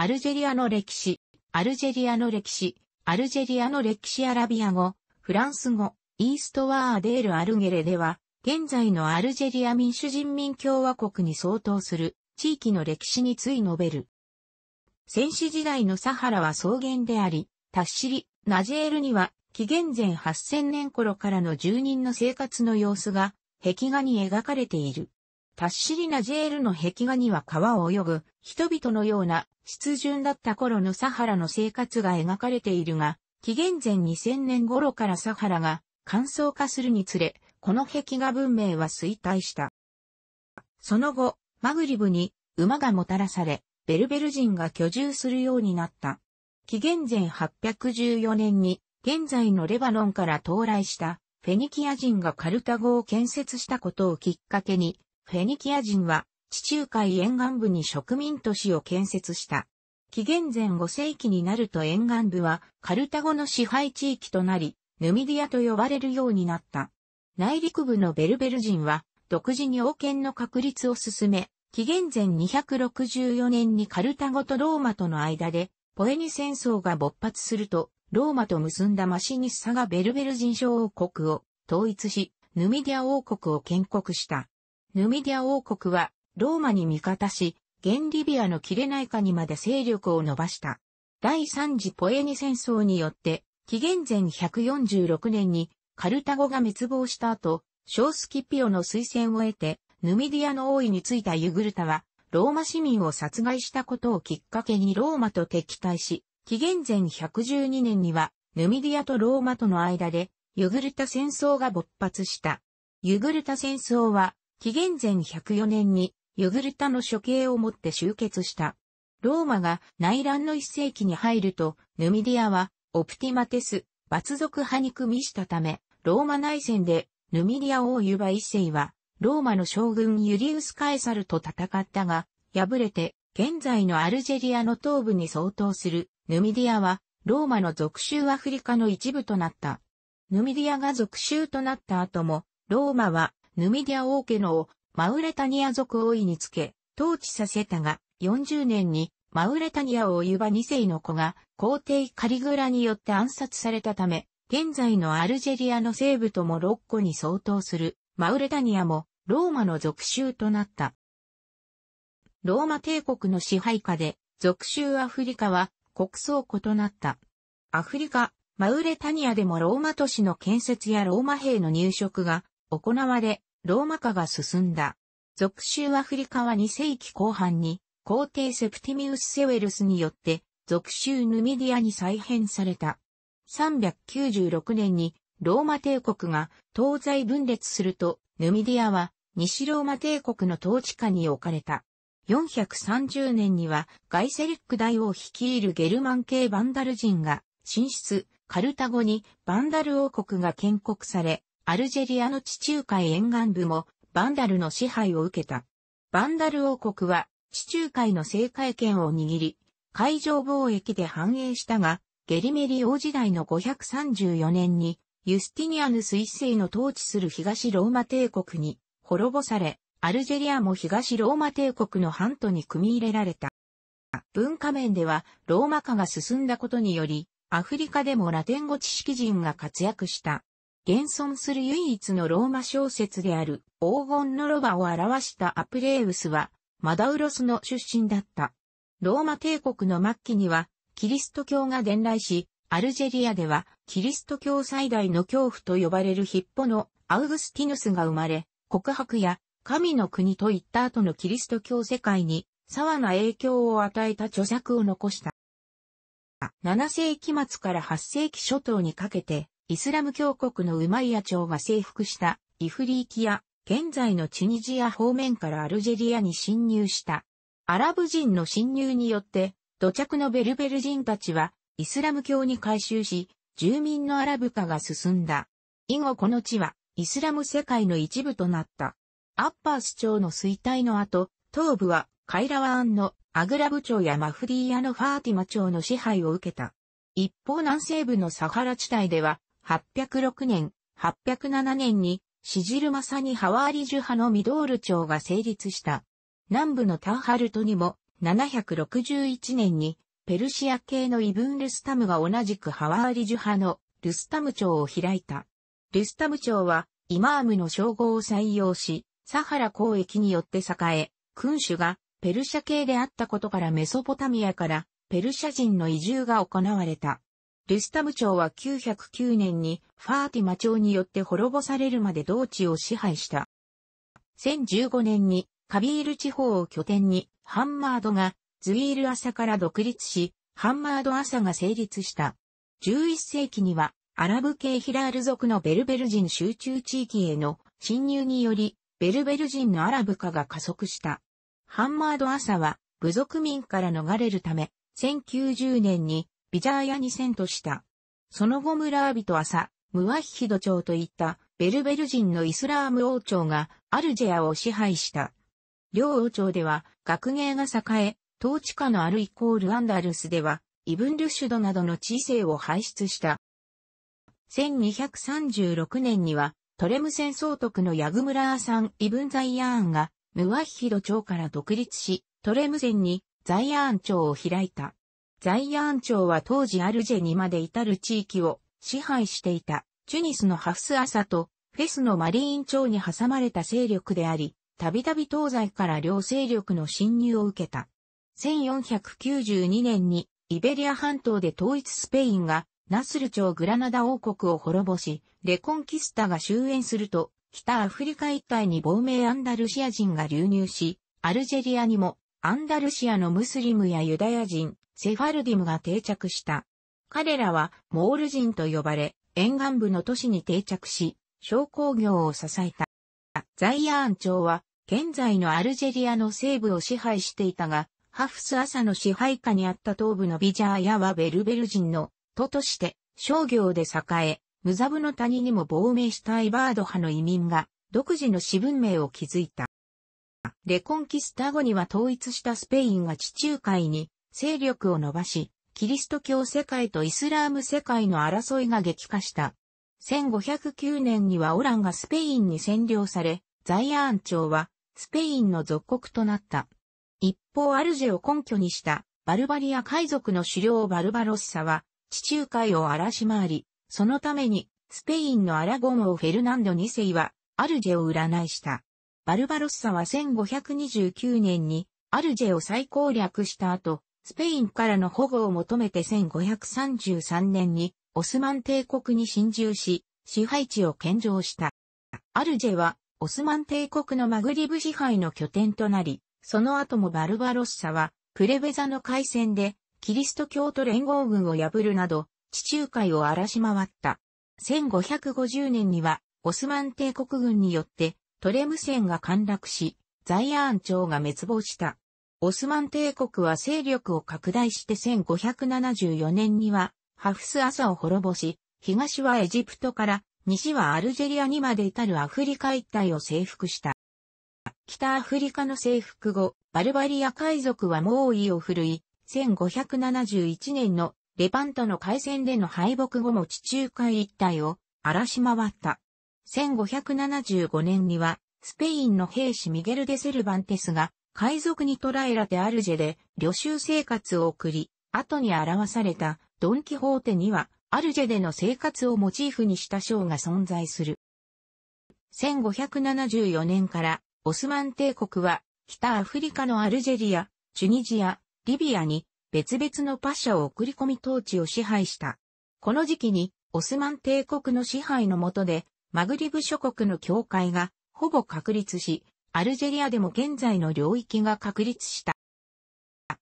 アルジェリアの歴史、アルジェリアの歴史、アルジェリアの歴史アラビア語、フランス語、イーストワーデール・アルゲレでは、現在のアルジェリア民主人民共和国に相当する地域の歴史につい述べる。戦死時代のサハラは草原であり、タッシリ、ナジェールには、紀元前8000年頃からの住人の生活の様子が、壁画に描かれている。達しりなジェールの壁画には川を泳ぐ人々のような湿潤だった頃のサハラの生活が描かれているが、紀元前2000年頃からサハラが乾燥化するにつれ、この壁画文明は衰退した。その後、マグリブに馬がもたらされ、ベルベル人が居住するようになった。紀元前814年に、現在のレバノンから到来したフェニキア人がカルタゴを建設したことをきっかけに、フェニキア人は地中海沿岸部に植民都市を建設した。紀元前5世紀になると沿岸部はカルタゴの支配地域となり、ヌミディアと呼ばれるようになった。内陸部のベルベル人は独自に王権の確立を進め、紀元前264年にカルタゴとローマとの間でポエニ戦争が勃発すると、ローマと結んだマシニスサがベルベル人小王国を統一し、ヌミディア王国を建国した。ヌミディア王国はローマに味方し、ゲンリビアの切れないカにまで勢力を伸ばした。第三次ポエニ戦争によって、紀元前146年にカルタゴが滅亡した後、小スキピオの推薦を得て、ヌミディアの王位についたユグルタは、ローマ市民を殺害したことをきっかけにローマと敵対し、紀元前112年には、ヌミディアとローマとの間で、ユグルタ戦争が勃発した。ユグルタ戦争は、紀元前104年にユグルタの処刑をもって終結した。ローマが内乱の一世紀に入ると、ヌミディアはオプティマテス、罰族派に組みしたため、ローマ内戦でヌミディア王ユバ一世は、ローマの将軍ユリウス・カエサルと戦ったが、敗れて、現在のアルジェリアの東部に相当するヌミディアは、ローマの属州アフリカの一部となった。ヌミディアが属州となった後も、ローマはヌミディア王家のマウレタニア族王位につけ、統治させたが、40年にマウレタニア王ユバ2世の子が皇帝カリグラによって暗殺されたため、現在のアルジェリアの西部とモロッコに相当するマウレタニアもローマの属州となった。ローマ帝国の支配下で属州アフリカは国葬となった。アフリカ、マウレタニアでもローマ都市の建設やローマ兵の入植が行われ、ローマ化が進んだ。属州アフリカは2世紀後半に、皇帝セプティミウス・セウェルスによって、属州ヌミディアに再編された。396年に、ローマ帝国が東西分裂すると、ヌミディアは西ローマ帝国の統治下に置かれた。430年にはガイセリック大王率いるゲルマン系バンダル人が進出、カルタゴにバンダル王国が建国され、アルジェリアの地中海沿岸部もバンダルの支配を受けた。バンダル王国は地中海の政界権を握り、海上貿易で繁栄したが、ゲリメリ王時代の534年に、ユスティニアヌス一世の統治する東ローマ帝国に滅ぼされ、アルジェリアも東ローマ帝国の半島に組み入れられた。文化面ではローマ化が進んだことにより、アフリカでもラテン語知識人が活躍した。現存する唯一のローマ小説である黄金のロバを表したアプレウスは、マダウロスの出身だった。ローマ帝国の末期には、キリスト教が伝来し、アルジェリアでは、キリスト教最大の恐怖と呼ばれるヒッポのアウグスティヌスが生まれ、告白や神の国といった後のキリスト教世界に、沢な影響を与えた著作を残した。7世紀末から8世紀初頭にかけて、イスラム教国のウマイヤ朝が征服したイフリーキア、現在のチュニジア方面からアルジェリアに侵入した。アラブ人の侵入によって、土着のベルベル人たちはイスラム教に改宗し、住民のアラブ化が進んだ。以後この地はイスラム世界の一部となった。アッパース朝の衰退の後、東部はカイラワーンのアグラブ朝やマフディーヤのファーティマ朝の支配を受けた。一方南西部のサハラ地帯では806年、807年に、シジルマサニ・ハワーリジュ派のミドール朝が成立した。南部のターハルトにも、761年に、ペルシア系のイブン・ルスタムが同じくハワーリジュ派のルスタム朝を開いた。ルスタム朝は、イマームの称号を採用し、サハラ交易によって栄え、君主がペルシャ系であったことからメソポタミアからペルシャ人の移住が行われた。ルスタム朝は909年にファーティマ朝によって滅ぼされるまで同地を支配した。1015年にカビール地方を拠点にハンマードがズイール朝から独立し、ハンマード朝が成立した。11世紀にはアラブ系ヒラール族のベルベル人集中地域への侵入により、ベルベル人のアラブ化が加速した。ハンマード朝は部族民から逃れるため、1090年にビジャーヤに遷都した。その後ムラビとアサ、ムワヒド朝といったベルベル人のイスラーム王朝がアルジェアを支配した。両王朝では学芸が栄え、統治下のアルイコールアンダルスではイブンルシュドなどの知性を輩出した。1236年にはトレム戦総督のヤグムラーさんイブンザイヤーンがムワヒド朝から独立し、トレム戦にザイヤーン朝を開いた。ザイアン朝は当時アルジェにまで至る地域を支配していた、チュニスのハフス・アサとフェスのマリーン朝に挟まれた勢力であり、たびたび東西から両勢力の侵入を受けた。1492年にイベリア半島で統一スペインがナスル朝グラナダ王国を滅ぼし、レコンキスタが終焉すると、北アフリカ一帯に亡命アンダルシア人が流入し、アルジェリアにもアンダルシアのムスリムやユダヤ人、セファルディムが定着した。彼らはモール人と呼ばれ、沿岸部の都市に定着し、商工業を支えた。ザイヤーン朝は、現在のアルジェリアの西部を支配していたが、ハフス朝の支配下にあった東部のビジャーヤはベルベル人の都として商業で栄え、ムザブの谷にも亡命したイバード派の移民が独自の私文明を築いた。レコンキスタ後には統一したスペインが地中海に勢力を伸ばし、キリスト教世界とイスラーム世界の争いが激化した。1509年にはオランがスペインに占領され、ザイアーン朝はスペインの属国となった。一方アルジェを根拠にしたバルバリア海賊の狩猟バルバロッサは地中海を荒らし回り、そのためにスペインのアラゴン王フェルナンド2世はアルジェを占いした。バルバロッサは1529年にアルジェを再攻略した後、スペインからの保護を求めて1533年にオスマン帝国に侵入し、支配地を献上した。アルジェはオスマン帝国のマグリブ支配の拠点となり、その後もバルバロッサはプレベザの海戦でキリスト教徒連合軍を破るなど、地中海を荒らし回った。1550年にはオスマン帝国軍によってトレム戦が陥落し、ザイアーン朝が滅亡した。オスマン帝国は勢力を拡大して1574年にはハフス朝を滅ぼし、東はエジプトから西はアルジェリアにまで至るアフリカ一帯を征服した。北アフリカの征服後、バルバリア海賊は猛威を振るい、1571年のレパントの海戦での敗北後も地中海一帯を荒らし回った。1575年には、スペインの兵士ミゲル・デ・セルバンテスが海賊に捕らえられてアルジェで旅衆生活を送り、後に表されたドン・キホーテには、アルジェでの生活をモチーフにした章が存在する。1574年からオスマン帝国は北アフリカのアルジェリア、チュニジア、リビアに別々のパッシャを送り込み統治を支配した。この時期にオスマン帝国の支配の下でマグリブ諸国の境界がほぼ確立し、アルジェリアでも現在の領域が確立した。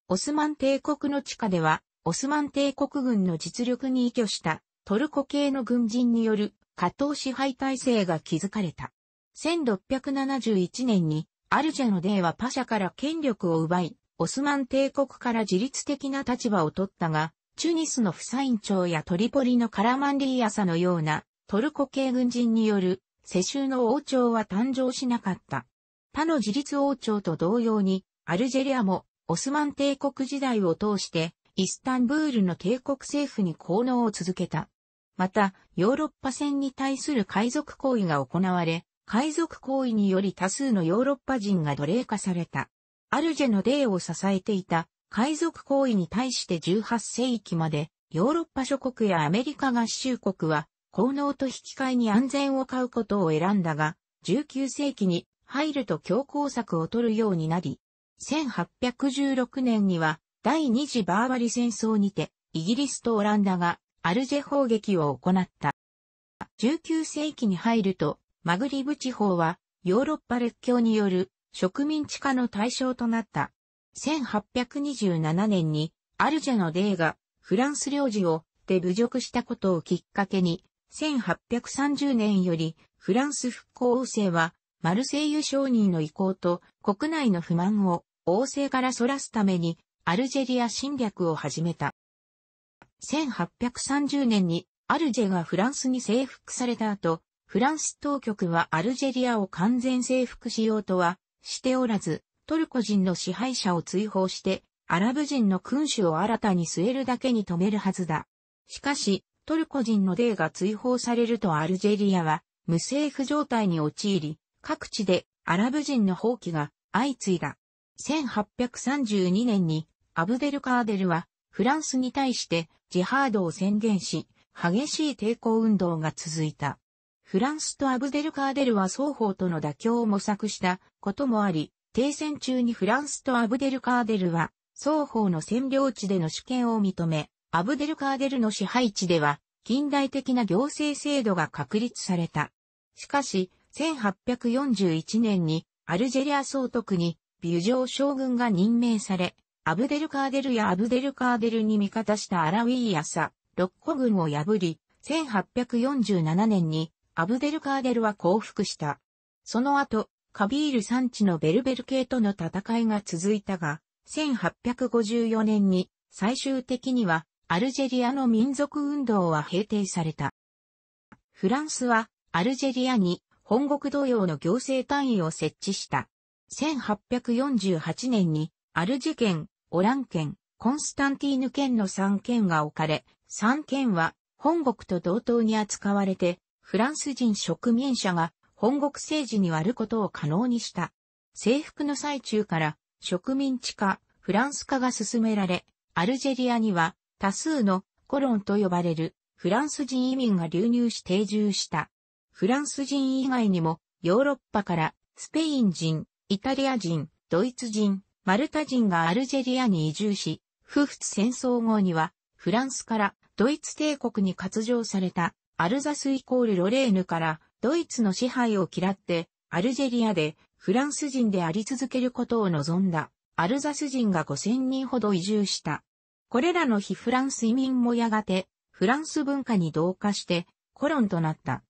オスマン帝国の地下では、オスマン帝国軍の実力に依拠したトルコ系の軍人による下等支配体制が築かれた。1671年にアルジェのデーはパシャから権力を奪い、オスマン帝国から自律的な立場を取ったが、チュニスのフサイン朝やトリポリのカラマンリーアサのようなトルコ系軍人による世襲の王朝は誕生しなかった。他の自立王朝と同様に、アルジェリアもオスマン帝国時代を通して、イスタンブールの帝国政府に効能を続けた。また、ヨーロッパ戦に対する海賊行為が行われ、海賊行為により多数のヨーロッパ人が奴隷化された。アルジェの霊を支えていた海賊行為に対して18世紀まで、ヨーロッパ諸国やアメリカ合衆国は、効能と引き換えに安全を買うことを選んだが、19世紀に入ると強硬策を取るようになり、1816年には第二次バーバリ戦争にて、イギリスとオランダがアルジェ砲撃を行った。19世紀に入ると、マグリブ地方はヨーロッパ列強による植民地化の対象となった。1827年にアルジェのデーがフランス領事をで侮辱したことをきっかけに、1830年よりフランス復興王政はマルセイユ商人の意向と国内の不満を王政から逸らすためにアルジェリア侵略を始めた。1830年にアルジェがフランスに征服された後、フランス当局はアルジェリアを完全征服しようとはしておらず、トルコ人の支配者を追放して、アラブ人の君主を新たに据えるだけに止めるはずだ。しかし、トルコ人のデーが追放されるとアルジェリアは無政府状態に陥り、各地でアラブ人の放棄が相次いだ。1832年にアブデルカーデルはフランスに対してジハードを宣言し、激しい抵抗運動が続いた。フランスとアブデルカーデルは双方との妥協を模索したこともあり、停戦中にフランスとアブデルカーデルは双方の占領地での主権を認め、アブデルカーデルの支配地では近代的な行政制度が確立された。しかし、1841年にアルジェリア総督にビュジョー将軍が任命され、アブデルカーデルやアブデルカーデルに味方したアラウィーヤサ、ロッコ軍を破り、1847年にアブデルカーデルは降伏した。その後、カビール山地のベルベル系との戦いが続いたが、1854年に最終的にはアルジェリアの民族運動は平定された。フランスはアルジェリアに本国同様の行政単位を設置した。1848年に、アルジュ県、オラン県、コンスタンティーヌ県の3県が置かれ、3県は本国と同等に扱われて、フランス人植民者が本国政治に割ることを可能にした。征服の最中から植民地化、フランス化が進められ、アルジェリアには多数のコロンと呼ばれるフランス人移民が流入し定住した。フランス人以外にも、ヨーロッパから、スペイン人、イタリア人、ドイツ人、マルタ人がアルジェリアに移住し、夫婦戦争後には、フランスからドイツ帝国に割譲された、アルザスイコールロレーヌから、ドイツの支配を嫌って、アルジェリアでフランス人であり続けることを望んだ、アルザス人が5000人ほど移住した。これらの非フランス移民もやがて、フランス文化に同化して、コロンとなった。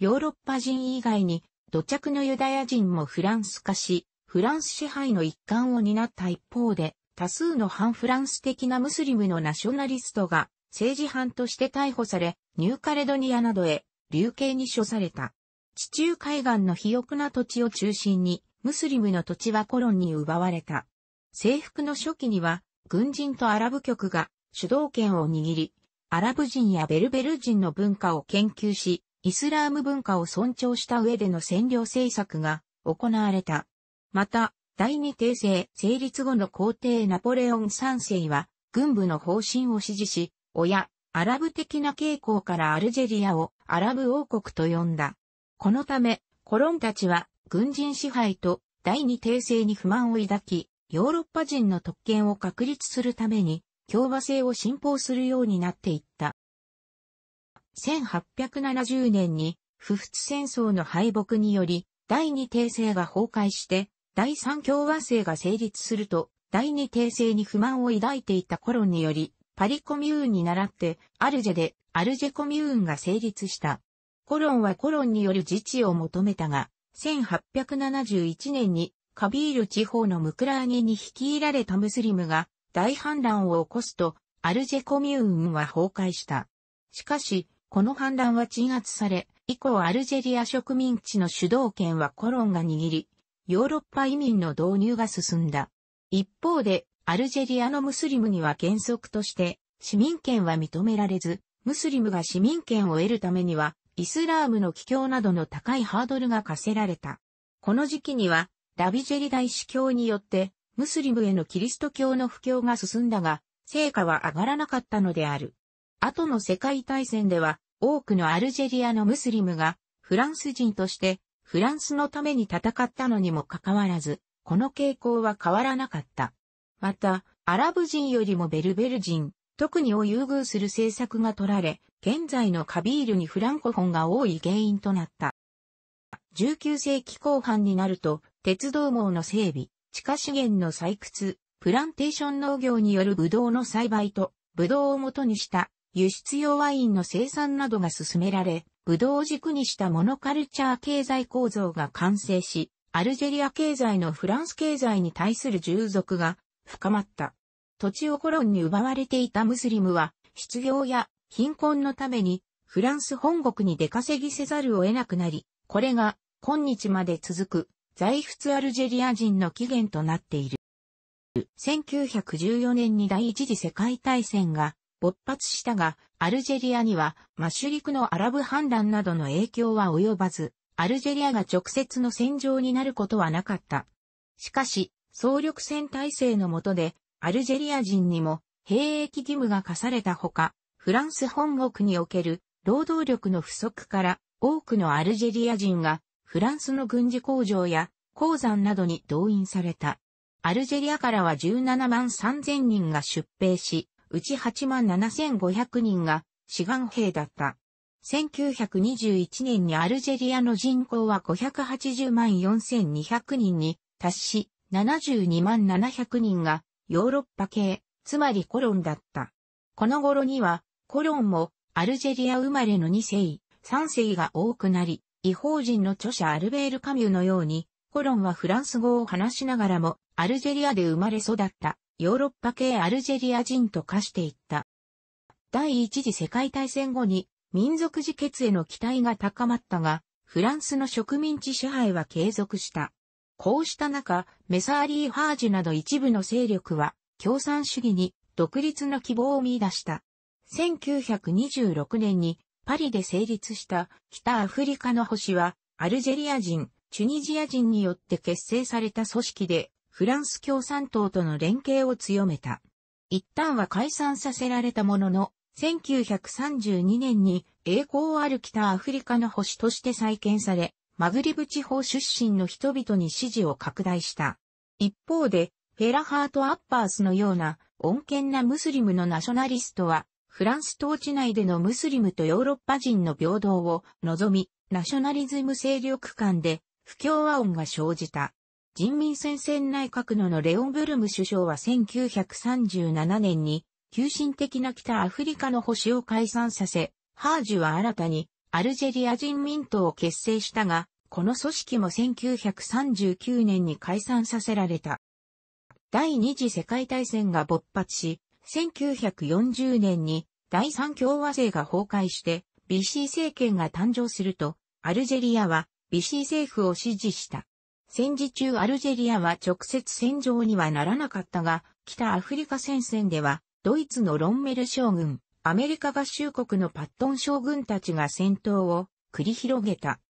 ヨーロッパ人以外に土着のユダヤ人もフランス化し、フランス支配の一環を担った一方で、多数の反フランス的なムスリムのナショナリストが政治犯として逮捕され、ニューカレドニアなどへ流刑に処された。地中海岸の肥沃な土地を中心に、ムスリムの土地はコロンに奪われた。征服の初期には、軍人とアラブ局が主導権を握り、アラブ人やベルベル人の文化を研究し、イスラーム文化を尊重した上での占領政策が行われた。また、第二帝政成立後の皇帝ナポレオン三世は、軍部の方針を支持し、親、アラブ的な傾向からアルジェリアをアラブ王国と呼んだ。このため、コロンたちは軍人支配と第二帝政に不満を抱き、ヨーロッパ人の特権を確立するために、共和制を信奉するようになっていった。1870年に、不仏戦争の敗北により、第二帝政が崩壊して、第三共和制が成立すると、第二帝政に不満を抱いていた頃により、パリコミューンに倣って、アルジェで、アルジェコミューンが成立した。コロンはコロンによる自治を求めたが、1871年にカビール地方のムクラーニに率いられたムスリムが大反乱を起こすと、アルジェコミューンは崩壊した。しかし、この反乱は鎮圧され、以降アルジェリア植民地の主導権はコロンが握り、ヨーロッパ移民の導入が進んだ。一方で、アルジェリアのムスリムには原則として、市民権は認められず、ムスリムが市民権を得るためには、イスラームの帰郷などの高いハードルが課せられた。この時期には、ラビジェリ大司教によって、ムスリムへのキリスト教の布教が進んだが、成果は上がらなかったのである。後の世界大戦では、多くのアルジェリアのムスリムが、フランス人として、フランスのために戦ったのにもかかわらず、この傾向は変わらなかった。また、アラブ人よりもベルベル人、特にを優遇する政策が取られ、現在のカビールにフランコフォンが多い原因となった。19世紀後半になると、鉄道網の整備、地下資源の採掘、プランテーション農業によるブドウの栽培と、ブドウをもとにした輸出用ワインの生産などが進められ、ブドウを軸にしたモノカルチャー経済構造が完成し、アルジェリア経済のフランス経済に対する従属が深まった。土地をコロンに奪われていたムスリムは、失業や貧困のために、フランス本国に出稼ぎせざるを得なくなり、これが今日まで続く在仏アルジェリア人の起源となっている。1914年に第一次世界大戦が勃発したが、アルジェリアには、マシュリクのアラブ反乱などの影響は及ばず、アルジェリアが直接の戦場になることはなかった。しかし、総力戦体制の下で、アルジェリア人にも兵役義務が課されたほか、フランス本国における労働力の不足から多くのアルジェリア人がフランスの軍事工場や鉱山などに動員された。アルジェリアからは17万3000人が出兵し、うち8万7500人が志願兵だった。1921年にアルジェリアの人口は580万4200人に達し、72万700人がヨーロッパ系、つまりコロンだった。この頃には、コロンもアルジェリア生まれの2世、3世が多くなり、違法人の著者アルベール・カミュのように、コロンはフランス語を話しながらも、アルジェリアで生まれ育ったヨーロッパ系アルジェリア人と化していった。第一次世界大戦後に民族自決への期待が高まったが、フランスの植民地支配は継続した。こうした中、メサーリー・ハージュなど一部の勢力は共産主義に独立の希望を見出した。1926年にパリで成立した北アフリカの星はアルジェリア人、チュニジア人によって結成された組織でフランス共産党との連携を強めた。一旦は解散させられたものの、1932年に栄光ある北アフリカの星として再建され、マグリブ地方出身の人々に支持を拡大した。一方で、フェラハート・アッパースのような穏健なムスリムのナショナリストは、フランス統治内でのムスリムとヨーロッパ人の平等を望み、ナショナリズム勢力間で不協和音が生じた。人民戦線内閣ののレオンブルム首相は1937年に、急進的な北アフリカの星を解散させ、ハージュは新たにアルジェリア人民党を結成したが、この組織も1939年に解散させられた。第二次世界大戦が勃発し、1940年に第三共和制が崩壊して、ビシー政権が誕生すると、アルジェリアはビシー政府を支持した。戦時中アルジェリアは直接戦場にはならなかったが、北アフリカ戦線では、ドイツのロンメル将軍、アメリカ合衆国のパットン将軍たちが戦闘を繰り広げた。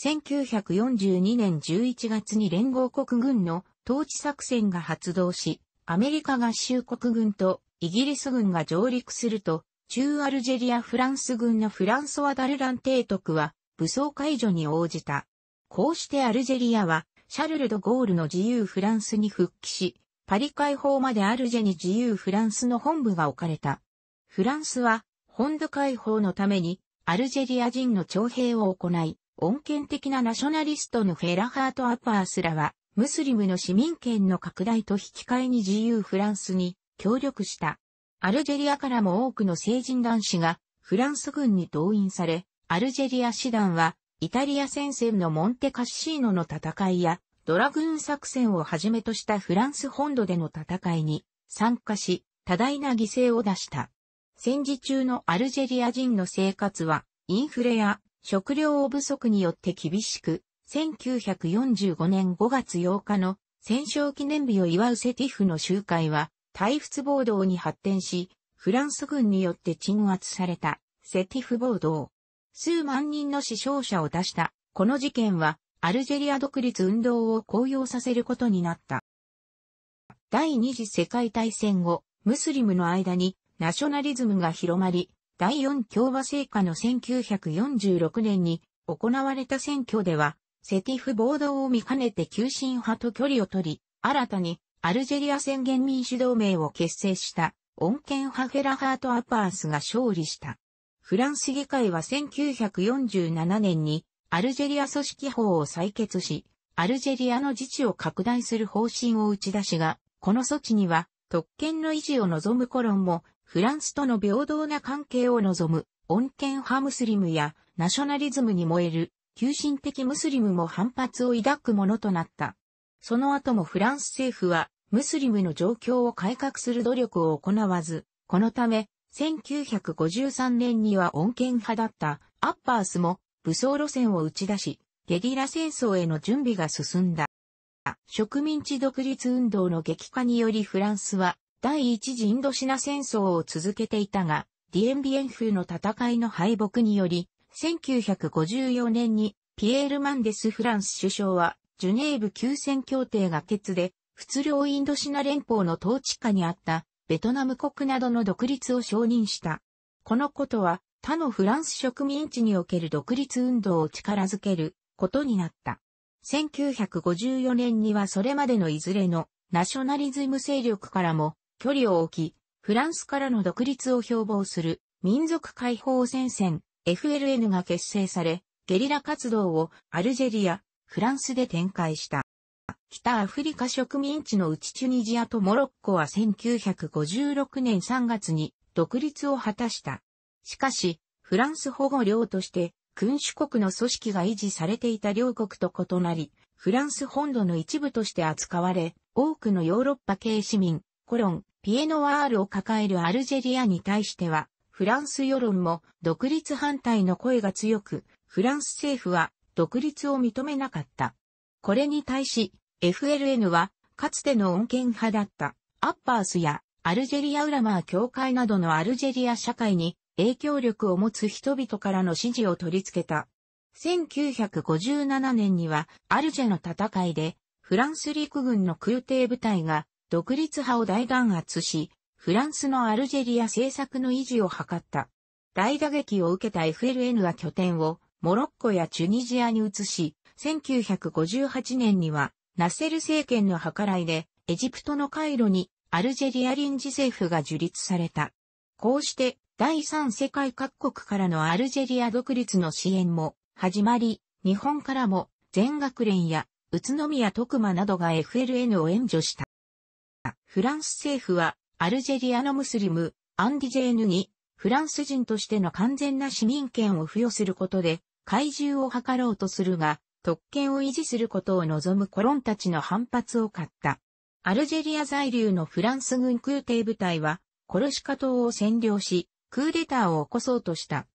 1942年11月に連合国軍の統治作戦が発動し、アメリカ合衆国軍とイギリス軍が上陸すると、中アルジェリアフランス軍のフランソワ・ダルラン提督は武装解除に応じた。こうしてアルジェリアはシャルル・ド・ゴールの自由フランスに復帰し、パリ解放までアルジェに自由フランスの本部が置かれた。フランスは、本土解放のために、アルジェリア人の徴兵を行い、穏健的なナショナリストのフェラハート・アパースらは、ムスリムの市民権の拡大と引き換えに自由フランスに協力した。アルジェリアからも多くの成人男子がフランス軍に動員され、アルジェリア師団はイタリア戦線のモンテカッシーノの戦いや、ドラグーン作戦をはじめとしたフランス本土での戦いに参加し、多大な犠牲を出した。戦時中のアルジェリア人の生活は、インフレや食料不足によって厳しく、1945年5月8日の戦勝記念日を祝うセティフの集会は、退仏暴動に発展し、フランス軍によって鎮圧されたセティフ暴動。数万人の死傷者を出した。この事件は、アルジェリア独立運動を高揚させることになった。第二次世界大戦後、ムスリムの間にナショナリズムが広まり、第四共和政下の1946年に行われた選挙では、セティフ暴動を見かねて急進派と距離を取り、新たにアルジェリア宣言民主同盟を結成した、穏健派フェラハート・アパースが勝利した。フランス議会は1947年にアルジェリア組織法を採決し、アルジェリアの自治を拡大する方針を打ち出しが、この措置には特権の維持を望むコロンも、フランスとの平等な関係を望む、穏健派ムスリムやナショナリズムに燃える、急進的ムスリムも反発を抱くものとなった。その後もフランス政府は、ムスリムの状況を改革する努力を行わず、このため、1953年には穏健派だったアッパースも武装路線を打ち出し、ゲリラ戦争への準備が進んだ。植民地独立運動の激化によりフランスは第一次インドシナ戦争を続けていたが、ディエンビエンフの戦いの敗北により、1954年にピエール・マンデス・フランス首相は、ジュネーブ休戦協定が決で、仏領インドシナ連邦の統治下にあったベトナム国などの独立を承認した。このことは他のフランス植民地における独立運動を力づけることになった。1954年にはそれまでのいずれのナショナリズム勢力からも距離を置き、フランスからの独立を標榜する民族解放戦線 FLN が結成され、ゲリラ活動をアルジェリア、フランスで展開した。北アフリカ植民地のうちチュニジアとモロッコは1956年3月に独立を果たした。しかし、フランス保護領として君主国の組織が維持されていた両国と異なり、フランス本土の一部として扱われ、多くのヨーロッパ系市民、コロン、ピエノワールを抱えるアルジェリアに対しては、フランス世論も独立反対の声が強く、フランス政府は独立を認めなかった。これに対し、FLN は、かつての恩恵派だった、アッパースや、アルジェリア・ウラマー教会などのアルジェリア社会に、影響力を持つ人々からの支持を取り付けた。1957年には、アルジェの戦いで、フランス陸軍の空挺部隊が、独立派を大弾圧し、フランスのアルジェリア政策の維持を図った。大打撃を受けた FLN は拠点を、モロッコやチュニジアに移し、1958年にはナセル政権の計らいで、エジプトのカイロにアルジェリア臨時政府が樹立された。こうして、第三世界各国からのアルジェリア独立の支援も始まり、日本からも全学連や宇都宮徳間などが FLN を援助した。フランス政府はアルジェリアのムスリム、アンディジェーヌにフランス人としての完全な市民権を付与することで怪獣を図ろうとするが、特権を維持することを望むコロンたちの反発を買った。アルジェリア在留のフランス軍空挺部隊は、コルシカ島を占領し、クーデターを起こそうとした。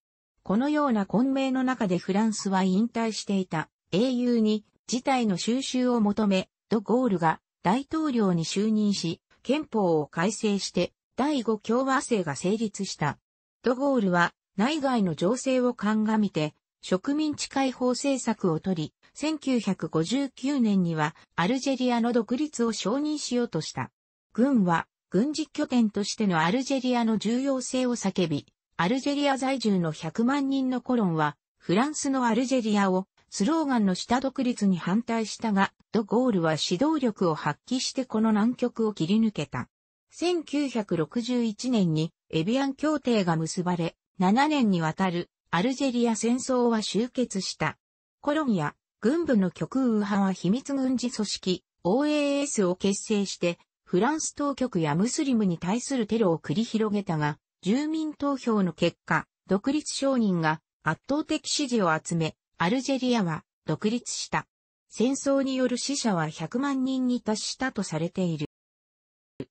このような混迷の中でフランスは引退していた英雄に事態の収拾を求め、ド・ゴールが大統領に就任し、憲法を改正して第五共和制が成立した。ド・ゴールは内外の情勢を鑑みて植民地解放政策をとり、1959年にはアルジェリアの独立を承認しようとした。軍は軍事拠点としてのアルジェリアの重要性を叫び、アルジェリア在住の100万人のコロンは、フランスのアルジェリアをスローガンの下独立に反対したが、ドゴールは指導力を発揮してこの難局を切り抜けた。1961年にエビアン協定が結ばれ、7年にわたるアルジェリア戦争は終結した。コロンや軍部の極右派は秘密軍事組織 OAS を結成して、フランス当局やムスリムに対するテロを繰り広げたが、住民投票の結果、独立承認が圧倒的支持を集め、アルジェリアは独立した。戦争による死者は100万人に達したとされている。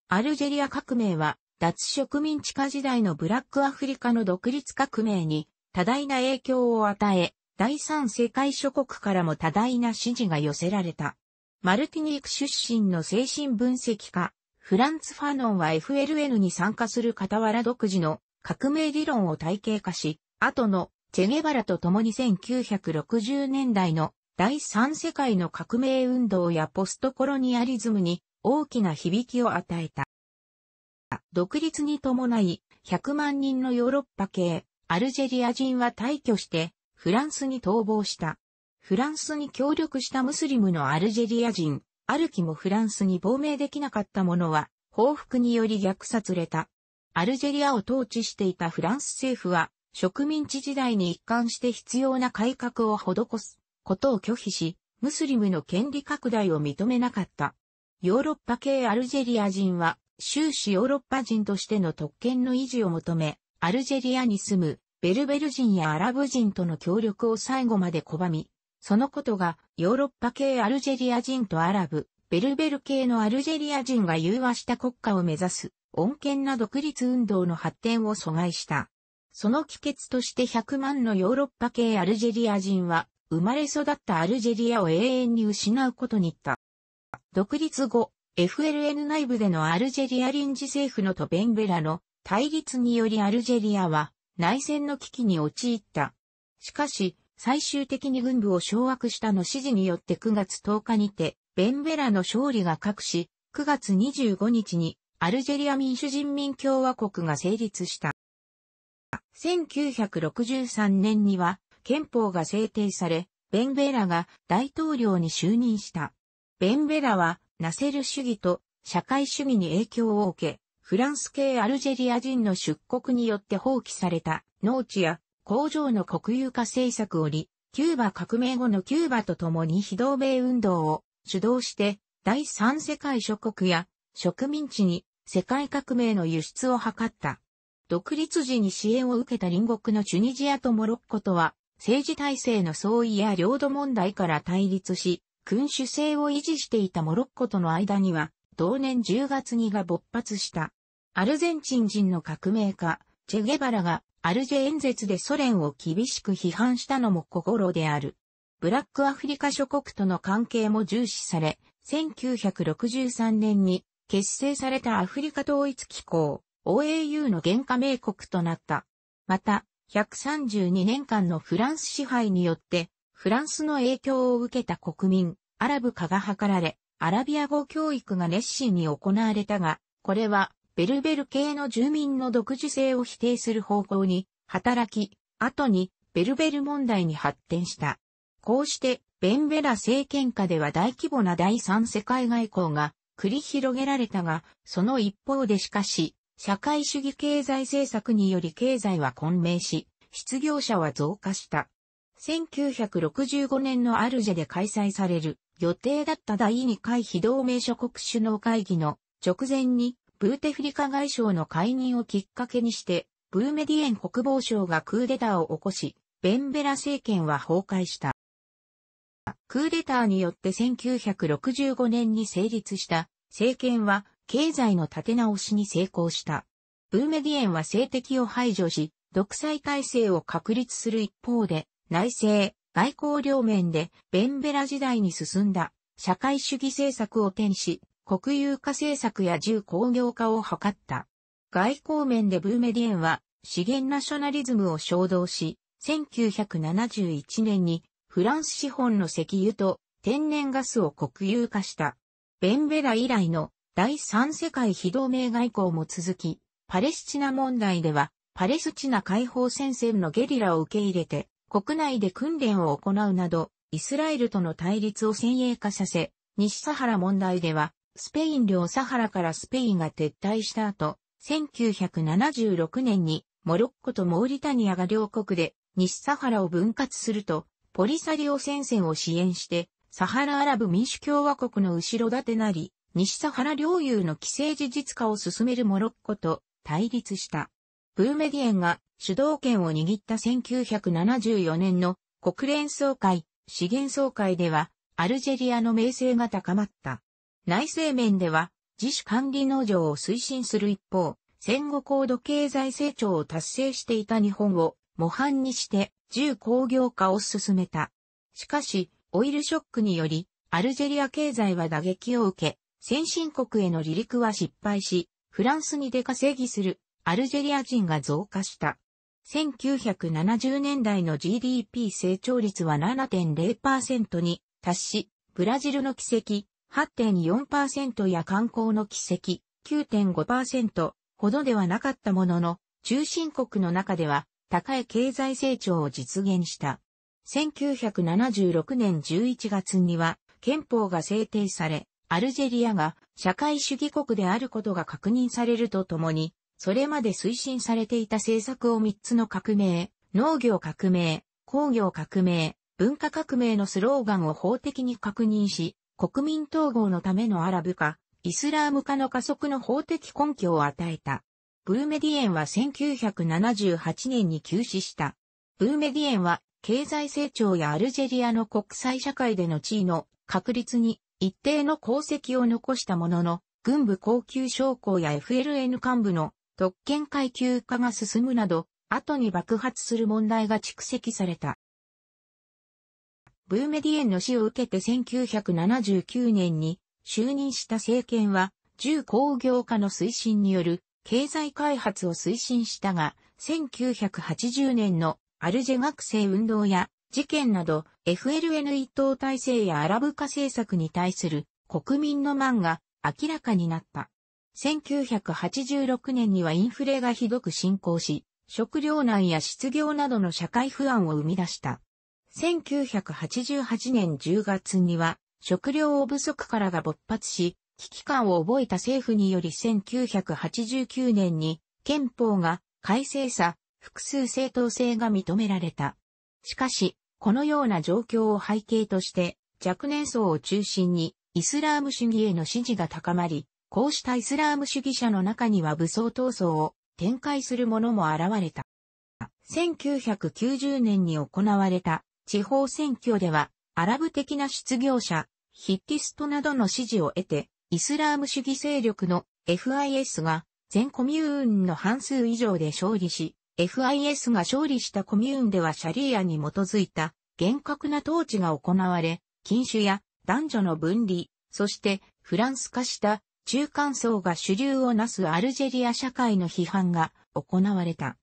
アルジェリア革命は脱植民地化時代のブラックアフリカの独立革命に多大な影響を与え、第三世界諸国からも多大な支持が寄せられた。マルティニーク出身の精神分析家、フランツ・ファノンは FLN に参加する傍ら独自の革命理論を体系化し、後のチェゲバラと共に1960年代の第三世界の革命運動やポストコロニアリズムに大きな響きを与えた。独立に伴い100万人のヨーロッパ系アルジェリア人は退去してフランスに逃亡した。フランスに協力したムスリムのアルジェリア人、アルキもフランスに亡命できなかった者は、報復により虐殺れた。アルジェリアを統治していたフランス政府は、植民地時代に一貫して必要な改革を施すことを拒否し、ムスリムの権利拡大を認めなかった。ヨーロッパ系アルジェリア人は、終始ヨーロッパ人としての特権の維持を求め、アルジェリアに住むベルベル人やアラブ人との協力を最後まで拒み、そのことがヨーロッパ系アルジェリア人とアラブ、ベルベル系のアルジェリア人が融和した国家を目指す、穏健な独立運動の発展を阻害した。その帰結として100万のヨーロッパ系アルジェリア人は、生まれ育ったアルジェリアを永遠に失うことにった。独立後、FLN 内部でのアルジェリア臨時政府のトベンベラの対立によりアルジェリアは内戦の危機に陥った。しかし、最終的に軍部を掌握したの指示によって9月10日にて、ベンベラの勝利が隠し、9月25日にアルジェリア民主人民共和国が成立した。1963年には憲法が制定され、ベンベラが大統領に就任した。ベンベラはナセル主義と社会主義に影響を受け、フランス系アルジェリア人の出国によって放棄された農地や工場の国有化政策をり、キューバ革命後のキューバと共に非同盟運動を主導して第三世界諸国や植民地に世界革命の輸出を図った。独立時に支援を受けた隣国のチュニジアとモロッコとは政治体制の相違や領土問題から対立し、君主制を維持していたモロッコとの間には、同年10月にが勃発した。アルゼンチン人の革命家、チェゲバラがアルジェ演説でソ連を厳しく批判したのも心である。ブラックアフリカ諸国との関係も重視され、1963年に結成されたアフリカ統一機構 OAU の原加盟国となった。また、132年間のフランス支配によって、フランスの影響を受けた国民、アラブ化が図られ、アラビア語教育が熱心に行われたが、これはベルベル系の住民の独自性を否定する方向に働き、後にベルベル問題に発展した。こうして、ベンベラ政権下では大規模な第三世界外交が繰り広げられたが、その一方でしかし、社会主義経済政策により経済は混迷し、失業者は増加した。1965年のアルジェで開催される予定だった第2回非同盟諸国首脳会議の直前にブーテフリカ外相の解任をきっかけにして、ブーメディエン国防省がクーデターを起こし、ベンベラ政権は崩壊した。クーデターによって1965年に成立した政権は経済の立て直しに成功した。ブーメディエンは政敵を排除し、独裁体制を確立する一方で、内政、外交両面でベンベラ時代に進んだ社会主義政策を転し、国有化政策や重工業化を図った。外交面でブーメディエンは資源ナショナリズムを衝動し、1971年にフランス資本の石油と天然ガスを国有化した。ベンベラ以来の第三世界非同盟外交も続き、パレスチナ問題ではパレスチナ解放戦線のゲリラを受け入れて国内で訓練を行うなど、イスラエルとの対立を先鋭化させ、西サハラ問題ではスペイン領サハラからスペインが撤退した後、1976年にモロッコとモーリタニアが両国で西サハラを分割すると、ポリサリオ戦線を支援して、サハラアラブ民主共和国の後ろ盾なり、西サハラ領有の既成事実化を進めるモロッコと対立した。ブーメディエンが主導権を握った1974年の国連総会、資源総会では、アルジェリアの名声が高まった。内政面では自主管理農場を推進する一方、戦後高度経済成長を達成していた日本を模範にして重工業化を進めた。しかし、オイルショックにより、アルジェリア経済は打撃を受け、先進国への離陸は失敗し、フランスに出稼ぎするアルジェリア人が増加した。1970年代の GDP 成長率は7.0%に達し、ブラジルの奇跡、8.4%や観光の奇跡9.5%ほどではなかったものの、中心国の中では高い経済成長を実現した。1976年11月には憲法が制定され、アルジェリアが社会主義国であることが確認されるとともに、それまで推進されていた政策を3つの革命、農業革命、工業革命、文化革命のスローガンを法的に確認し、国民統合のためのアラブ化、イスラーム化の加速の法的根拠を与えた。ブーメディエンは1978年に休止した。ブーメディエンは経済成長やアルジェリアの国際社会での地位の確立に一定の功績を残したものの、軍部高級将校や FLN 幹部の特権階級化が進むなど、後に爆発する問題が蓄積された。ブーメディエンの死を受けて1979年に就任した政権は重工業化の推進による経済開発を推進したが、1980年のアルジェ学生運動や事件など FLN 一党体制やアラブ化政策に対する国民の満が明らかになった。1986年にはインフレがひどく進行し、食糧難や失業などの社会不安を生み出した。1988年10月には、食料不足からが勃発し、危機感を覚えた政府により1989年に憲法が改正さ、複数正当性が認められた。しかし、このような状況を背景として、若年層を中心にイスラーム主義への支持が高まり、こうしたイスラーム主義者の中には武装闘争を展開する者も現れた。1990年に行われた地方選挙では、アラブ的な失業者、ヒッティストなどの支持を得て、イスラーム主義勢力の FIS が全コミューンの半数以上で勝利し、FIS が勝利したコミューンではシャリーアに基づいた厳格な統治が行われ、禁酒や男女の分離、そしてフランス化した中間層が主流をなすアルジェリア社会の批判が行われた。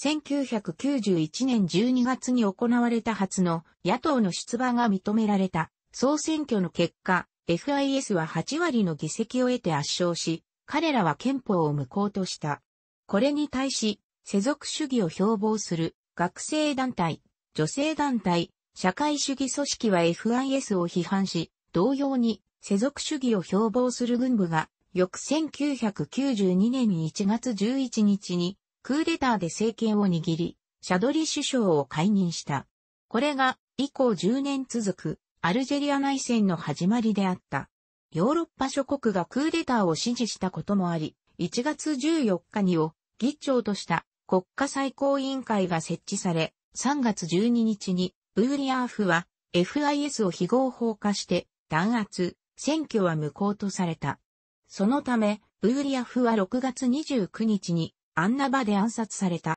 1991年12月に行われた初の野党の出馬が認められた総選挙の結果、FIS は8割の議席を得て圧勝し、彼らは憲法を無効とした。これに対し、世俗主義を標榜する学生団体、女性団体、社会主義組織は FIS を批判し、同様に世俗主義を標榜する軍部が、翌1992年1月11日にクーデターで政権を握り、シャドリ首相を解任した。これが以降10年続くアルジェリア内戦の始まりであった。ヨーロッパ諸国がクーデターを支持したこともあり、1月14日にを議長とした国家最高委員会が設置され、3月12日にブーリアーフは FIS を非合法化して弾圧、選挙は無効とされた。そのため、ブーリアフは6月29日にアンナバで暗殺された。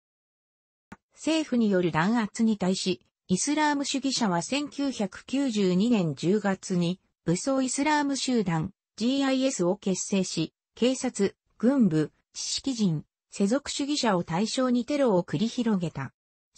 政府による弾圧に対し、イスラーム主義者は1992年10月に武装イスラーム集団 GIS を結成し、警察、軍部、知識人、世俗主義者を対象にテロを繰り広げた。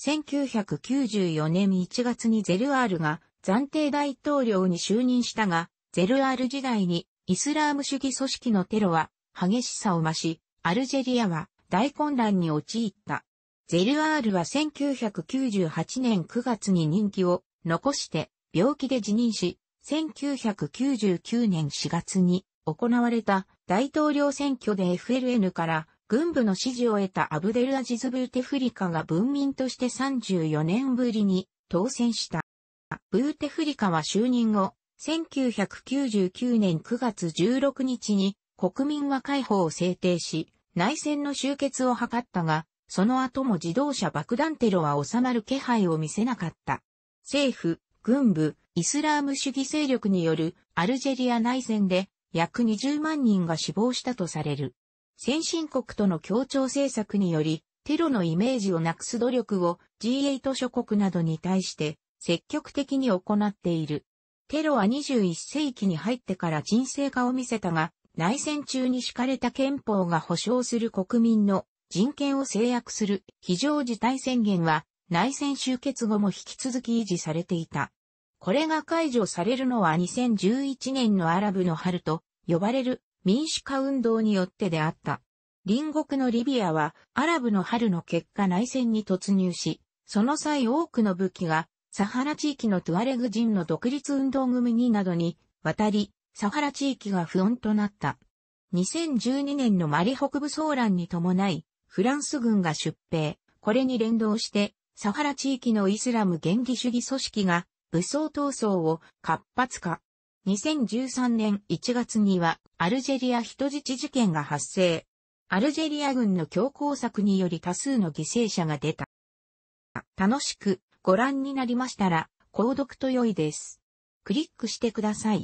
1994年1月にゼルアールが暫定大統領に就任したが、ゼルアール時代にイスラーム主義組織のテロは激しさを増し、アルジェリアは大混乱に陥った。ゼルアールは1998年9月に任期を残して病気で辞任し、1999年4月に行われた大統領選挙で FLN から軍部の支持を得たアブデルアジズ・ブーテフリカが文民として34年ぶりに当選した。ブーテフリカは就任後、1999年9月16日に国民和解法を制定し、内戦の終結を図ったが、その後も自動車爆弾テロは収まる気配を見せなかった。政府、軍部、イスラーム主義勢力によるアルジェリア内戦で約20万人が死亡したとされる。先進国との協調政策により、テロのイメージをなくす努力を G8 諸国などに対して積極的に行っている。テロは21世紀に入ってから沈静化を見せたが、内戦中に敷かれた憲法が保障する国民の人権を制約する非常事態宣言は内戦終結後も引き続き維持されていた。これが解除されるのは2011年のアラブの春と呼ばれる民主化運動によってであった。隣国のリビアはアラブの春の結果内戦に突入し、その際多くの武器がサハラ地域のトゥアレグ人の独立運動組になどに渡り、サハラ地域が不穏となった。2012年のマリ北部騒乱に伴い、フランス軍が出兵、これに連動して、サハラ地域のイスラム原理主義組織が武装闘争を活発化。2013年1月にはアルジェリア人質事件が発生。アルジェリア軍の強硬策により多数の犠牲者が出た。楽しくご覧になりましたら、購読と良いです。クリックしてください。